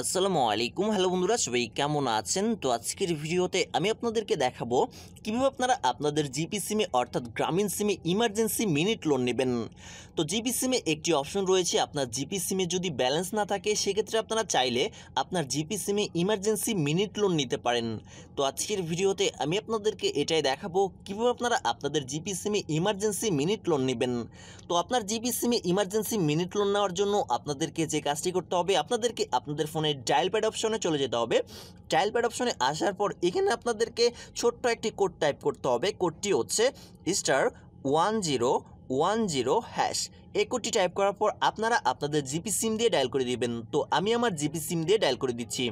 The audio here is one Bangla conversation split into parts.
আসসালামু আলাইকুম হ্যালো বন্ধুরা সবাই কেমন আছেন তো আজকের ভিডিওতে আমি আপনাদেরকে দেখাবো কীভাবে আপনারা আপনাদের জিপি সিমে অর্থাৎ গ্রামীণ সিমে ইমার্জেন্সি মিনিট লোন নেবেন তো জিপি সিমে একটি অপশন রয়েছে আপনার জিপি সিমে যদি ব্যালেন্স না থাকে সেক্ষেত্রে আপনারা চাইলে আপনার জিপি সিমে ইমার্জেন্সি মিনিট লোন নিতে পারেন তো আজকের ভিডিওতে আমি আপনাদেরকে এটাই দেখাবো কীভাবে আপনারা আপনাদের জিপি সিমে ইমার্জেন্সি মিনিট লোন নেবেন তো আপনার জিপি সিমে ইমার্জেন্সি মিনিট লোন নেওয়ার জন্য আপনাদেরকে যে কাজটি করতে হবে আপনাদেরকে আপনাদের ফোন ফোনের ডায়াল প্যাড অপশনে চলে যেতে হবে ডায়াল প্যাড অপশনে আসার পর এখানে আপনাদেরকে ছোট্ট একটি কোড টাইপ করতে হবে কোডটি হচ্ছে star one zero one zero hash এই কোডটি টাইপ করার পর আপনারা আপনাদের জিপি সিম দিয়ে ডায়াল করে দিবেন তো আমি আমার জিপি সিম দিয়ে ডায়াল করে দিচ্ছি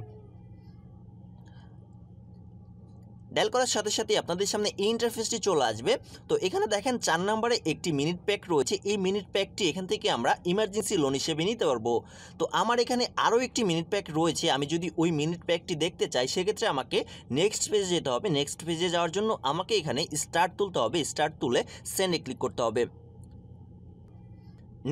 ডায়াল করার সাথে সাথে আপনাদের সামনে এই ইন্টারফেসটি চলে আসবে তো এখানে দেখেন চার নম্বরে একটি মিনিট প্যাক রয়েছে এই মিনিট প্যাকটি এখান থেকে আমরা ইমার্জেন্সি লোন হিসেবে নিতে পারবো তো আমার এখানে আরও একটি মিনিট প্যাক রয়েছে আমি যদি ওই মিনিট প্যাকটি দেখতে চাই সেক্ষেত্রে আমাকে নেক্সট পেজে যেতে হবে নেক্সট পেজে যাওয়ার জন্য আমাকে এখানে স্টার্ট তুলতে হবে স্টার্ট তুলে সেন্ডে ক্লিক করতে হবে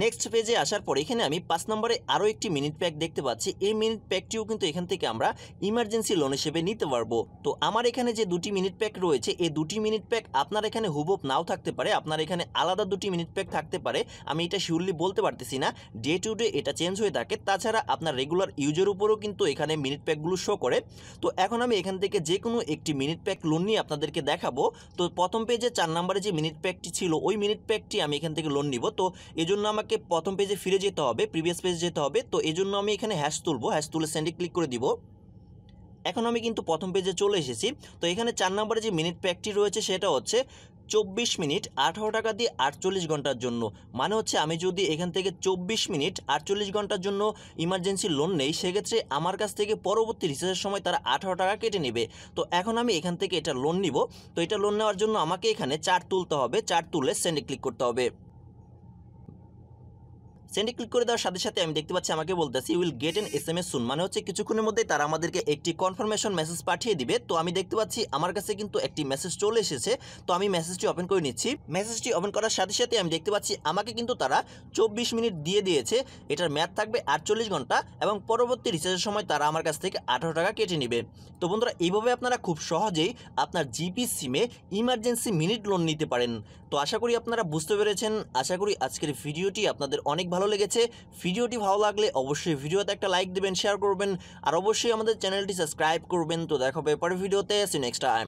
নেক্সট পেজে আসার পর এখানে আমি পাঁচ নম্বরে আরও একটি মিনিট প্যাক দেখতে পাচ্ছি এই মিনিট প্যাকটিও কিন্তু এখান থেকে আমরা ইমার্জেন্সি লোন হিসেবে নিতে পারবো তো আমার এখানে যে দুটি মিনিট প্যাক রয়েছে এই দুটি মিনিট প্যাক আপনার এখানে হুবব নাও থাকতে পারে আপনার এখানে আলাদা দুটি মিনিট প্যাক থাকতে পারে আমি এটা শিউরলি বলতে পারতেছি না ডে টু ডে এটা চেঞ্জ হয়ে থাকে তাছাড়া আপনার রেগুলার ইউজের উপরও কিন্তু এখানে মিনিট প্যাকগুলো শো করে তো এখন আমি এখান থেকে যে কোনো একটি মিনিট প্যাক লোন নিয়ে আপনাদেরকে দেখাবো তো প্রথম পেজে চার নম্বরে যে মিনিট প্যাকটি ছিল ওই মিনিট প্যাকটি আমি এখান থেকে লোন নিব তো এজন্য আমাকে প্রথম পেজে ফিরে যেতে হবে প্রিভিয়াস পেজ যেতে হবে তো এই জন্য আমি এখানে হ্যাশ তুলবো হ্যাশ তুলে সেন্ডে ক্লিক করে দিব এখন আমি কিন্তু প্রথম পেজে চলে এসেছি তো এখানে চার নম্বরে যে মিনিট প্যাকটি রয়েছে সেটা হচ্ছে চব্বিশ মিনিট আঠারো টাকা দিয়ে আটচল্লিশ ঘন্টার জন্য মানে হচ্ছে আমি যদি এখান থেকে চব্বিশ মিনিট আটচল্লিশ ঘন্টার জন্য ইমার্জেন্সি লোন নেই সেক্ষেত্রে আমার কাছ থেকে পরবর্তী রিসার্চের সময় তারা আঠারো টাকা কেটে নেবে তো এখন আমি এখান থেকে এটা লোন নিব তো এটা লোন নেওয়ার জন্য আমাকে এখানে চার তুলতে হবে চার তুলে সেন্ডে ক্লিক করতে হবে সেন্ডে ক্লিক করে দেওয়ার সাথে সাথে আমি দেখতে পাচ্ছি আমাকে বলতেছি will get an SMS soon মানে হচ্ছে কিছুক্ষণের মধ্যেই তারা আমাদেরকে একটি কনফার্মেশন মেসেজ পাঠিয়ে দিবে তো আমি দেখতে পাচ্ছি আমার কাছে কিন্তু একটি মেসেজ চলে এসেছে তো আমি মেসেজটি ওপেন করে নিচ্ছি মেসেজটি ওপেন করার সাথে সাথে আমি দেখতে পাচ্ছি আমাকে কিন্তু তারা চব্বিশ মিনিট দিয়ে দিয়েছে এটার ম্যাথ থাকবে আটচল্লিশ ঘন্টা এবং পরবর্তী রিচার্জের সময় তারা আমার কাছ থেকে আঠারো টাকা কেটে নেবে তো বন্ধুরা এইভাবে আপনারা খুব সহজেই আপনার জিপি সিমে ইমার্জেন্সি মিনিট লোন নিতে পারেন তো আশা করি আপনারা বুঝতে পেরেছেন আশা করি আজকের ভিডিওটি আপনাদের অনেক ভালো লেগেছে ভিডিওটি ভালো লাগলে অবশ্যই ভিডিওতে একটা লাইক দেবেন শেয়ার করবেন আর অবশ্যই আমাদের চ্যানেলটি সাবস্ক্রাইব করবেন তো দেখো হবে ভিডিওতে সি নেক্সট টাইম